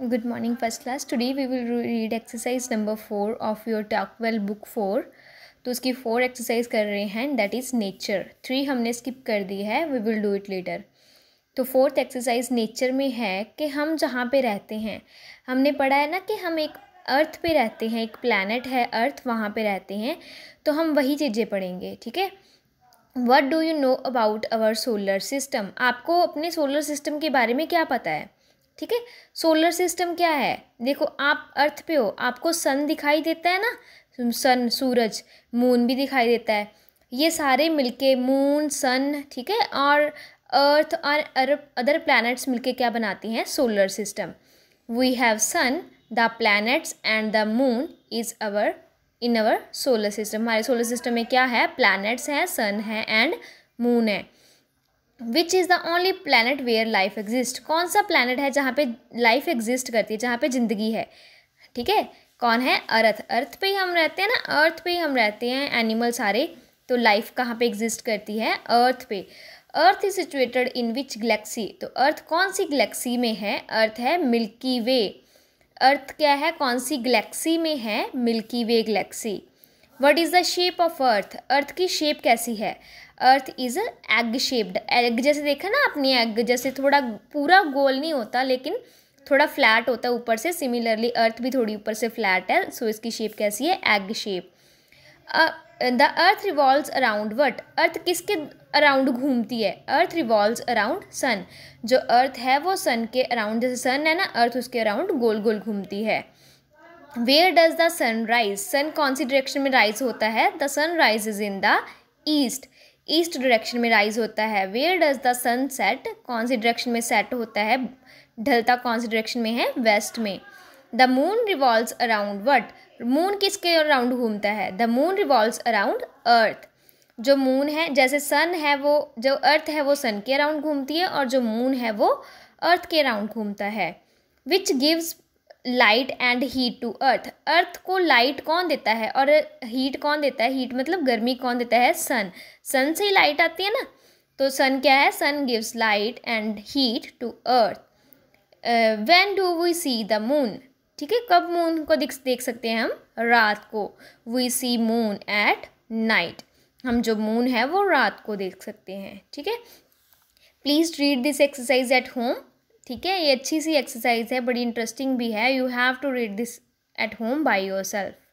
good morning first class today we will read exercise number four of your Tuckwell book four तो उसकी four exercise कर रहे हैं that is nature three हमने skip कर दी है we will do it later तो फोर्थ एक्सरसाइज नेचर में है कि हम जहाँ पे रहते हैं हमने पढ़ा है ना कि हम एक अर्थ पे रहते हैं एक प्लानट है अर्थ वहाँ पे रहते हैं तो हम वही चीज़ें पढ़ेंगे ठीक है what do you know about our solar system आपको अपने सोलर सिस्टम के बारे में क्या पता है ठीक है सोलर सिस्टम क्या है देखो आप अर्थ पे हो आपको सन दिखाई देता है ना सन सूरज मून भी दिखाई देता है ये सारे मिलके मून सन ठीक है और अर्थ और अदर प्लैनेट्स मिलके क्या बनाती हैं solar system we have sun the planets and the moon is our in our solar system हमारे सोलर सिस्टम में क्या है प्लैनेट्स हैं सन है एंड मून है which is the only planet where life exist कौन सा प्लानट है जहाँ पे लाइफ एग्जिस्ट करती है जहाँ पे ज़िंदगी है ठीक है कौन है अर्थ अर्थ पे ही हम रहते हैं ना अर्थ पे ही हम रहते हैं एनिमल सारे तो लाइफ कहाँ पे एग्जिस्ट करती है अर्थ पे earth is situated in which galaxy तो अर्थ कौन सी गलेक्सी में है अर्थ है मिल्की वे अर्थ क्या है कौन सी गलेक्सी में है Milky Way galaxy what is the shape of earth earth की शेप कैसी है earth is egg shaped egg जैसे देखा ना आपने एग जैसे थोड़ा पूरा गोल नहीं होता लेकिन थोड़ा फ्लैट होता है ऊपर से सिमिलरली अर्थ भी थोड़ी ऊपर से फ्लैट है सो so इसकी शेप कैसी है egg shape the earth revolve around what earth किसके अराउंड घूमती है अर्थ रिवॉल्व अराउंड सन जो अर्थ है वो सन के अराउंड जैसे सन है ना अर्थ उसके अराउंड गोल गोल घूमती है where does the sun rise sun कौन सी डायरेक्शन में राइज होता है the sun rise is in the east east direction में राइज होता है where does the sun set कौन सी डायरेक्शन में सेट होता है ढलता कौन सी डायरेक्शन में है वेस्ट में the moon revolve around what moon किसके अराउंड घूमता है the moon revolve around earth जो मून है जैसे सन है वो जो अर्थ है वो सन के अराउंड घूमती है और जो मून है वो अर्थ के अराउंड घूमता है which gives light and heat to earth earth को लाइट कौन देता है और हीट कौन देता है हीट मतलब गर्मी कौन देता है सन सन से ही लाइट आती है ना तो सन क्या है sun gives light and heat to earth when do we see the moon ठीक है कब मून को दिख देख सकते हैं हम रात को we see moon at night हम जो मून है वो रात को देख सकते हैं ठीक है please read this exercise at home ठीक है ये अच्छी सी एक्सरसाइज है बड़ी इंटरेस्टिंग भी है you have to read this at home by your self